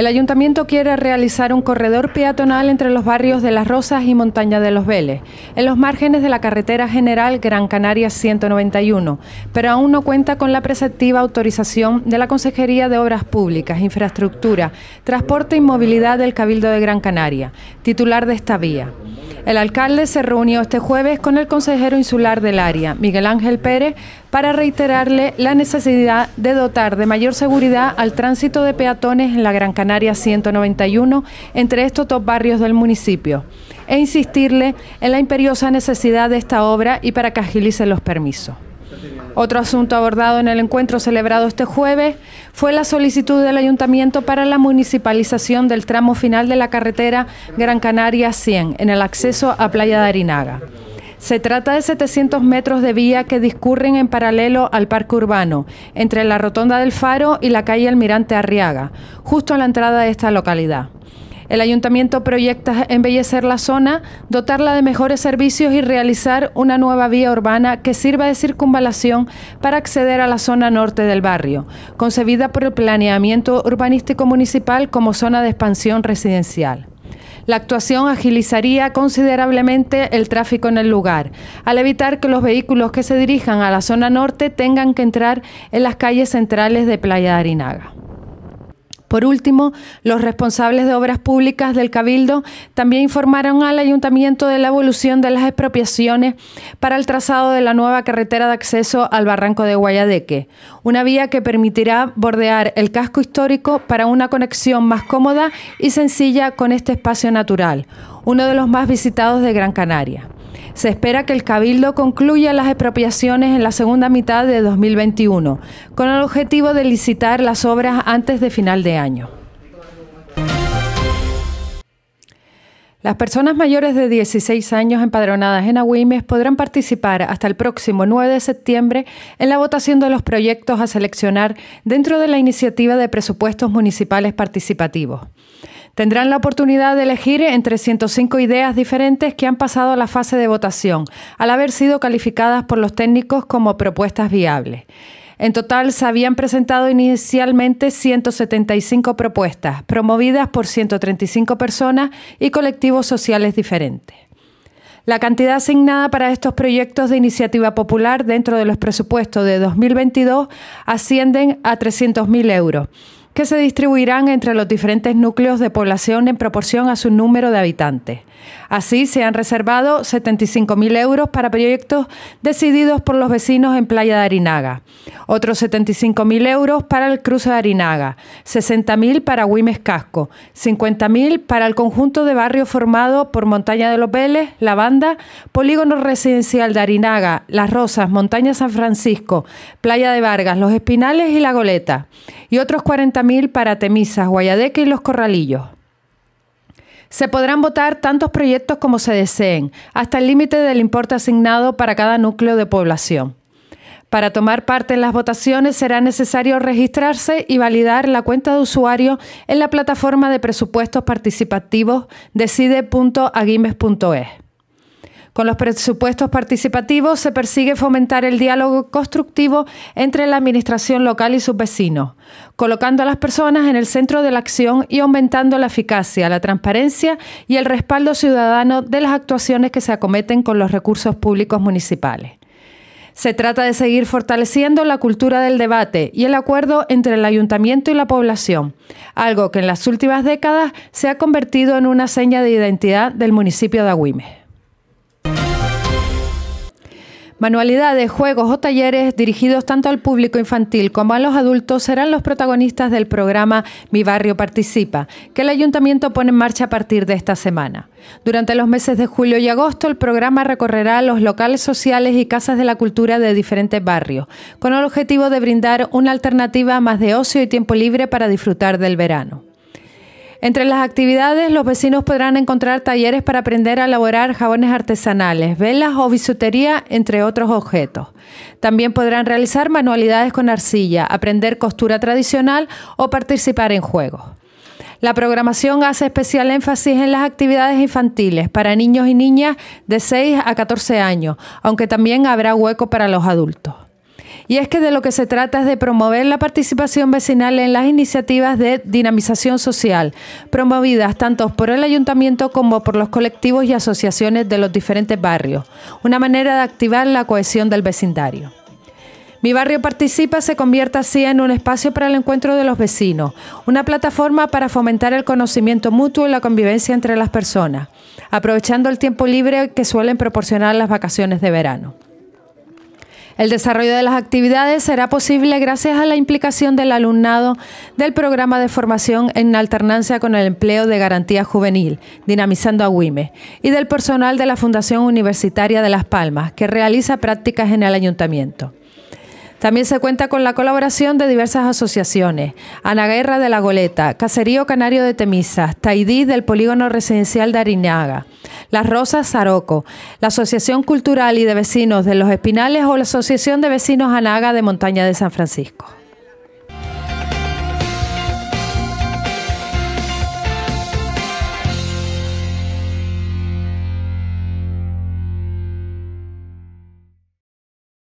El ayuntamiento quiere realizar un corredor peatonal entre los barrios de Las Rosas y Montaña de los Vélez, en los márgenes de la carretera general Gran Canaria 191, pero aún no cuenta con la preceptiva autorización de la Consejería de Obras Públicas, Infraestructura, Transporte y Movilidad del Cabildo de Gran Canaria, titular de esta vía. El alcalde se reunió este jueves con el consejero insular del área, Miguel Ángel Pérez, para reiterarle la necesidad de dotar de mayor seguridad al tránsito de peatones en la Gran Canaria 191 entre estos dos barrios del municipio e insistirle en la imperiosa necesidad de esta obra y para que agilice los permisos. Otro asunto abordado en el encuentro celebrado este jueves fue la solicitud del ayuntamiento para la municipalización del tramo final de la carretera Gran Canaria 100 en el acceso a Playa de Arinaga. Se trata de 700 metros de vía que discurren en paralelo al parque urbano, entre la Rotonda del Faro y la calle Almirante Arriaga, justo a la entrada de esta localidad. El ayuntamiento proyecta embellecer la zona, dotarla de mejores servicios y realizar una nueva vía urbana que sirva de circunvalación para acceder a la zona norte del barrio, concebida por el planeamiento urbanístico municipal como zona de expansión residencial. La actuación agilizaría considerablemente el tráfico en el lugar, al evitar que los vehículos que se dirijan a la zona norte tengan que entrar en las calles centrales de Playa de Arinaga. Por último, los responsables de obras públicas del Cabildo también informaron al ayuntamiento de la evolución de las expropiaciones para el trazado de la nueva carretera de acceso al barranco de Guayadeque, una vía que permitirá bordear el casco histórico para una conexión más cómoda y sencilla con este espacio natural, uno de los más visitados de Gran Canaria. Se espera que el Cabildo concluya las expropiaciones en la segunda mitad de 2021, con el objetivo de licitar las obras antes de final de año. Las personas mayores de 16 años empadronadas en Agüimes podrán participar hasta el próximo 9 de septiembre en la votación de los proyectos a seleccionar dentro de la iniciativa de presupuestos municipales participativos. Tendrán la oportunidad de elegir entre 105 ideas diferentes que han pasado a la fase de votación, al haber sido calificadas por los técnicos como propuestas viables. En total se habían presentado inicialmente 175 propuestas, promovidas por 135 personas y colectivos sociales diferentes. La cantidad asignada para estos proyectos de iniciativa popular dentro de los presupuestos de 2022 ascienden a 300.000 euros que se distribuirán entre los diferentes núcleos de población en proporción a su número de habitantes. Así, se han reservado 75.000 euros para proyectos decididos por los vecinos en Playa de Arinaga, otros 75.000 euros para el cruce de Arinaga, 60.000 para güimez Casco, 50.000 para el conjunto de barrios formado por Montaña de los Vélez, La Banda, Polígono Residencial de Arinaga, Las Rosas, Montaña San Francisco, Playa de Vargas, Los Espinales y La Goleta y otros 40.000 para Temisas, Guayadeque y Los Corralillos. Se podrán votar tantos proyectos como se deseen, hasta el límite del importe asignado para cada núcleo de población. Para tomar parte en las votaciones será necesario registrarse y validar la cuenta de usuario en la plataforma de presupuestos participativos decide.aguimes.es. Con los presupuestos participativos se persigue fomentar el diálogo constructivo entre la administración local y sus vecinos, colocando a las personas en el centro de la acción y aumentando la eficacia, la transparencia y el respaldo ciudadano de las actuaciones que se acometen con los recursos públicos municipales. Se trata de seguir fortaleciendo la cultura del debate y el acuerdo entre el ayuntamiento y la población, algo que en las últimas décadas se ha convertido en una seña de identidad del municipio de Agüime. Manualidades, juegos o talleres dirigidos tanto al público infantil como a los adultos serán los protagonistas del programa Mi Barrio Participa, que el ayuntamiento pone en marcha a partir de esta semana. Durante los meses de julio y agosto, el programa recorrerá los locales sociales y casas de la cultura de diferentes barrios, con el objetivo de brindar una alternativa más de ocio y tiempo libre para disfrutar del verano. Entre las actividades, los vecinos podrán encontrar talleres para aprender a elaborar jabones artesanales, velas o bisutería, entre otros objetos. También podrán realizar manualidades con arcilla, aprender costura tradicional o participar en juegos. La programación hace especial énfasis en las actividades infantiles para niños y niñas de 6 a 14 años, aunque también habrá hueco para los adultos. Y es que de lo que se trata es de promover la participación vecinal en las iniciativas de dinamización social, promovidas tanto por el ayuntamiento como por los colectivos y asociaciones de los diferentes barrios, una manera de activar la cohesión del vecindario. Mi barrio participa se convierte así en un espacio para el encuentro de los vecinos, una plataforma para fomentar el conocimiento mutuo y la convivencia entre las personas, aprovechando el tiempo libre que suelen proporcionar las vacaciones de verano. El desarrollo de las actividades será posible gracias a la implicación del alumnado del programa de formación en alternancia con el empleo de garantía juvenil, dinamizando a WIME, y del personal de la Fundación Universitaria de Las Palmas, que realiza prácticas en el ayuntamiento. También se cuenta con la colaboración de diversas asociaciones. Anaguerra de la Goleta, Caserío Canario de Temisas, Taidí del Polígono Residencial de Arinaga, Las Rosas Saroco, la Asociación Cultural y de Vecinos de Los Espinales o la Asociación de Vecinos Anaga de Montaña de San Francisco.